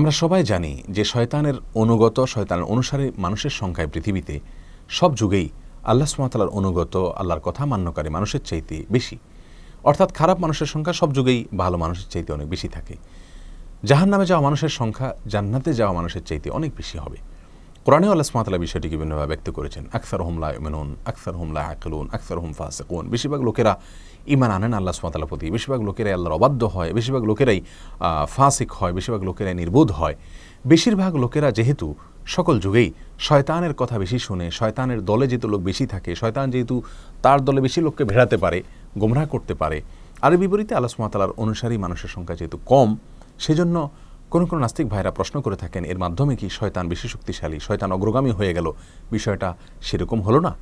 আমরা সবাই জানি যে শয়তানের অনুগত শয়তানের অনুসারে মানুষের সংখ্যায় পৃথিবীতে সব যুগেই আল্লাহ সুমাতালার অনুগত আল্লাহর কথা মান্যকারী মানুষের চাইতে বেশি অর্থাৎ খারাপ মানুষের সংখ্যা সব যুগেই ভালো মানুষের চাইতে অনেক বেশি থাকে জাহান নামে যাওয়া মানুষের সংখ্যা জান্নাতে যাওয়া মানুষের চাইতে অনেক বেশি হবে কোরআনে আল্লাহ বিষয়টিকে বিভিন্নভাবে ব্যক্ত করেছেন আকসার হোমলা ইমেনুন আকসার হুমলা আকলুন আকসার হোম ফাসেকুন বেশিরভাগ লোকেরা ইমান আনেন আল্লাহ সুমাতালার প্রতি বেশিরভাগ লোকেরাই আল্লাহর অবাধ্য হয় বেশিরভাগ লোকেরাই ফাসিক হয় বেশিরভাগ লোকেরাই নির্বোধ হয় বেশিরভাগ লোকেরা যেহেতু সকল যুগেই শয়তানের কথা বেশি শুনে শয়তানের দলে যেহেতু লোক বেশি থাকে শয়তান যেহেতু তার দলে বেশি লোককে ভেড়াতে পারে গোমরাহ করতে পারে আর বিপরীতে আল্লাহ সুমাতালার অনুসারী মানুষের সংখ্যা যেহেতু কম সেজন্য কোন কোন নাস্তিক ভাইরা প্রশ্ন করে থাকেন এর মাধ্যমে কি শয়তান বেশি শক্তিশালী শয়তান অগ্রগামী হয়ে গেল বিষয়টা সেরকম হলো না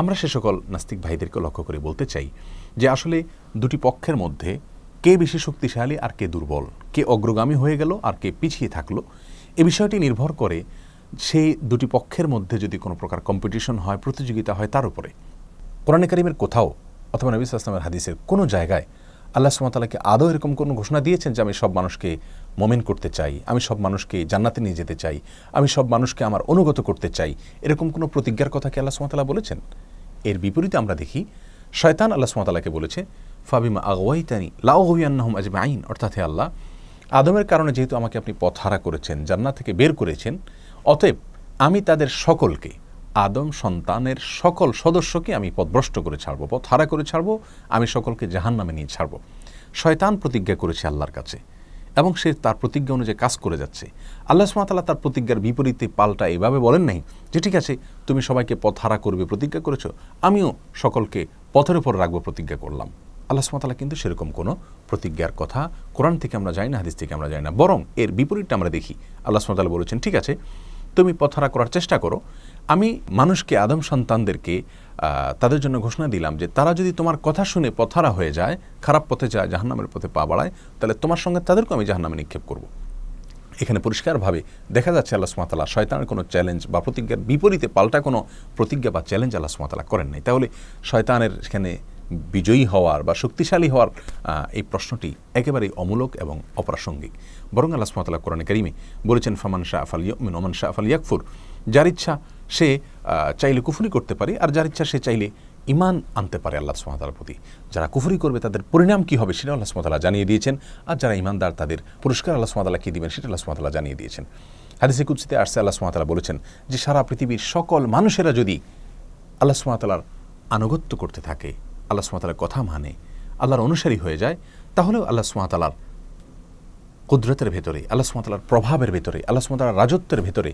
আমরা সে সকল নাস্তিক ভাইদেরকে লক্ষ্য করে বলতে চাই যে আসলে দুটি পক্ষের মধ্যে কে বেশি শক্তিশালী আর কে দুর্বল কে অগ্রগামী হয়ে গেল আর কে পিছিয়ে থাকলো এ বিষয়টি নির্ভর করে সেই দুটি পক্ষের মধ্যে যদি কোনো প্রকার কম্পিটিশন হয় প্রতিযোগিতা হয় তার উপরে কোরআনে করিমের কোথাও অথবা নবিস ইসলামের হাদিসের কোনো জায়গায় আল্লাহ সুমাতালাকে আদৌ এরকম কোনো ঘোষণা দিয়েছেন যে আমি সব মানুষকে মোমেন করতে চাই আমি সব মানুষকে জান্নাতে নিয়ে যেতে চাই আমি সব মানুষকে আমার অনুগত করতে চাই এরকম কোনো প্রতিজ্ঞার কথা কি আল্লাহ সুমাতালা বলেছেন এর বিপরীতে আমরা দেখি শয়তান আল্লাহ সুমাতালাকে বলেছে ফাবিমা আগওয়াইতানি লাউহিয়ান্নাহম আজম আইন অর্থাৎ হে আল্লাহ আদমের কারণে যেহেতু আমাকে আপনি পথহারা করেছেন জান্নাত থেকে বের করেছেন অতএব আমি তাদের সকলকে আদম সন্তানের সকল সদস্যকে আমি পদভ্রষ্ট করে ছাড়বো পথহারা করে ছাড়বো আমি সকলকে জাহান নামে নিয়ে ছাড়বো শয়তান প্রতিজ্ঞা করেছে আল্লাহর কাছে এবং সে তার প্রতিজ্ঞা অনুযায়ী কাজ করে যাচ্ছে আল্লাহ সুমাতাল্লাহ তার প্রতিজ্ঞার বিপরীতে পাল্টা এভাবে বলেন নাই যে ঠিক আছে তুমি সবাইকে পথহারা করবে প্রতিজ্ঞা করেছো আমিও সকলকে পথের উপর রাখবো প্রতিজ্ঞা করলাম আল্লাহ সুমাতাল্লাহ কিন্তু সেরকম কোনো প্রতিজ্ঞার কথা কোরআন থেকে আমরা যাই না হাদিস থেকে আমরা যাই না বরং এর বিপরীতটা আমরা দেখি আল্লাহ সুমাতাল্লাহ বলেছেন ঠিক আছে তুমি পথারা করার চেষ্টা করো আমি মানুষকে আদম সন্তানদেরকে তাদের জন্য ঘোষণা দিলাম যে তারা যদি তোমার কথা শুনে পথারা হয়ে যায় খারাপ পথে যায় জাহান্নামের পথে পা বাড়ায় তাহলে তোমার সঙ্গে তাদেরকেও আমি জাহান্নামে নিক্ষেপ করব এখানে পরিষ্কারভাবে দেখা যাচ্ছে আল্লাহ সুমাতালা শয়তানের কোনো চ্যালেঞ্জ বা প্রতিজ্ঞার বিপরীতে পাল্টা কোনো প্রতিজ্ঞা বা চ্যালেঞ্জ আল্লাহ সুমাতালা করেন নাই তাহলে শয়তানের এখানে বিজয়ী হওয়ার বা শক্তিশালী হওয়ার এই প্রশ্নটি একেবারেই অমূলক এবং অপ্রাসঙ্গিক বরং আল্লাহ সুমতাল্লাহ কোরআনে কারিমে বলেছেন ফামান শাহ আফাল ইয়মিন ওমান শাহ আফাল ইয়াকফুর যার ইচ্ছা সে চাইলে কুফুরি করতে পারে আর যার ইচ্ছা সে চাইলে ইমান আনতে পারে আল্লাহ সুমতালার প্রতি যারা কুফুরি করবে তাদের পরিণাম কী হবে সেটা আল্লাহ সুমতালা জানিয়ে দিয়েছেন আর যারা ইমানদার তাদের পুরস্কার আল্লাহ সুমতালা কী দেবেন সেটা আল্লাহ সুমতালা জানিয়ে দিয়েছেন হাদিসে কুৎসিতে আর্সে আল্লাহ সুমাতালা বলেছেন যে সারা পৃথিবীর সকল মানুষেরা যদি আল্লাহ সুমাতালার আনুগত্য করতে থাকে আল্লাহ সুমাতালার কথা মানে আল্লাহর অনুসারী হয়ে যায় তাহলেও আল্লাহ সুমাতালার কুদরতের ভেতরে আল্লাহ সুমাতালার প্রভাবের ভেতরে আল্লাহ সুমাতালার রাজত্বের ভেতরে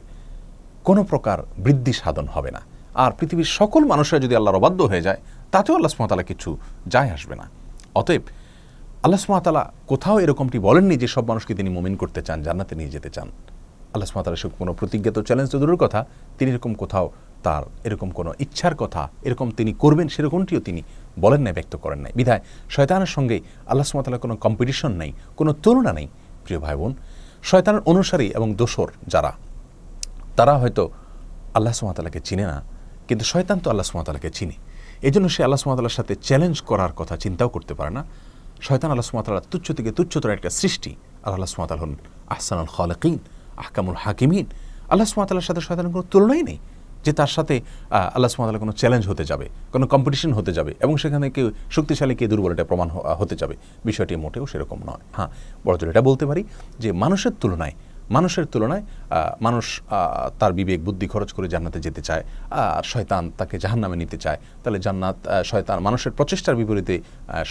কোনো প্রকার বৃদ্ধি সাধন হবে না আর পৃথিবীর সকল মানুষরা যদি আল্লাহর অবাধ্য হয়ে যায় তাতেও আল্লাহ সুমাতালা কিছু যায় আসবে না অতএব আল্লাহ সুমাতালা কোথাও এরকমটি বলেননি যে সব মানুষকে তিনি মোমিন করতে চান জান্নাতে নিয়ে যেতে চান আল্লাহ সুমাতালা সে কোনো প্রতিজ্ঞাত চ্যালেঞ্জ তো দূরের কথা তিনি এরকম কোথাও তার এরকম কোনো ইচ্ছার কথা এরকম তিনি করবেন সেরকমটিও তিনি বলেন নাই ব্যক্ত করেন নাই বিধায় শয়তানের সঙ্গে আল্লাহ সুমতালার কোনো কম্পিটিশন নেই কোনো তুলনা নেই প্রিয় ভাই বোন শয়তানের অনুসারী এবং দোসর যারা তারা হয়তো আল্লাহ সুমাতালাকে চিনে না কিন্তু শয়তান তো আল্লাহ সুমাতালাকে চিনে এই জন্য সে আল্লাহ সুমাতালার সাথে চ্যালেঞ্জ করার কথা চিন্তাও করতে পারে না শয়তান আল্লাহ সুমাতাল্লাহ তুচ্ছ থেকে তুচ্ছতর একটা সৃষ্টি আর আল্লাহ সুমাতাল হন আহসানুল খালেকিন আহকামুল হাকিমিন আল্লাহ সুমাতালার সাথে শয়তানের কোনো তুলনাই নেই যে তার সাথে আল্লাহ সুমাদালা কোনো চ্যালেঞ্জ হতে যাবে কোনো কম্পিটিশন হতে যাবে এবং সেখানে কেউ শক্তিশালী কে দুর্বল এটা প্রমাণ হতে যাবে বিষয়টি মোটেও সেরকম নয় হ্যাঁ জোর এটা বলতে পারি যে মানুষের তুলনায় মানুষের তুলনায় মানুষ তার বিবেক বুদ্ধি খরচ করে জান্নাতে যেতে চায় আর শয়তান তাকে জাহান নামে নিতে চায় তাহলে জান্নাত শয়তান মানুষের প্রচেষ্টার বিপরীতে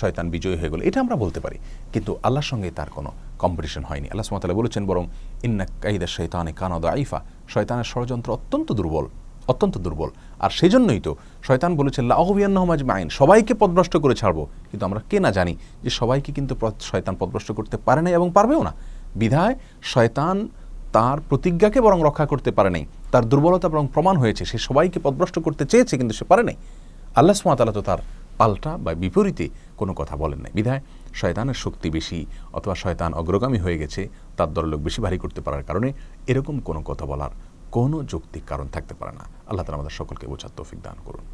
শয়তান বিজয়ী হয়ে গেল এটা আমরা বলতে পারি কিন্তু আল্লাহর সঙ্গে তার কোনো কম্পিটিশন হয়নি আল্লাহ সুমাতালা বলেছেন বরং ইন্না কাইদা শৈতানে কানদ আইফা শয়তানের ষড়যন্ত্র অত্যন্ত দুর্বল অত্যন্ত দুর্বল আর সেই জন্যই তো শয়তান বলেছে নহমাজ মাইন সবাইকে পদভ্রষ্ট করে ছাড়বো কিন্তু আমরা কে না জানি যে সবাইকে কিন্তু শয়তান পদভ্রষ্ট করতে পারে না এবং পারবেও না বিধায় শয়তান তার প্রতিজ্ঞাকে বরং রক্ষা করতে পারে নাই তার দুর্বলতা বরং প্রমাণ হয়েছে সে সবাইকে পদভ্রষ্ট করতে চেয়েছে কিন্তু সে পারে নাই আল্লাহ সুমাতালা তো তার পাল্টা বা বিপরীতে কোনো কথা বলেন নাই বিধায় শয়তানের শক্তি বেশি অথবা শয়তান অগ্রগামী হয়ে গেছে তার দরলোক বেশি ভারী করতে পারার কারণে এরকম কোনো কথা বলার কোনো যৌক্তিক কারণ থাকতে পারে না আল্লাহ তালা আমাদের সকলকে বোঝার তৌফিক দান করুন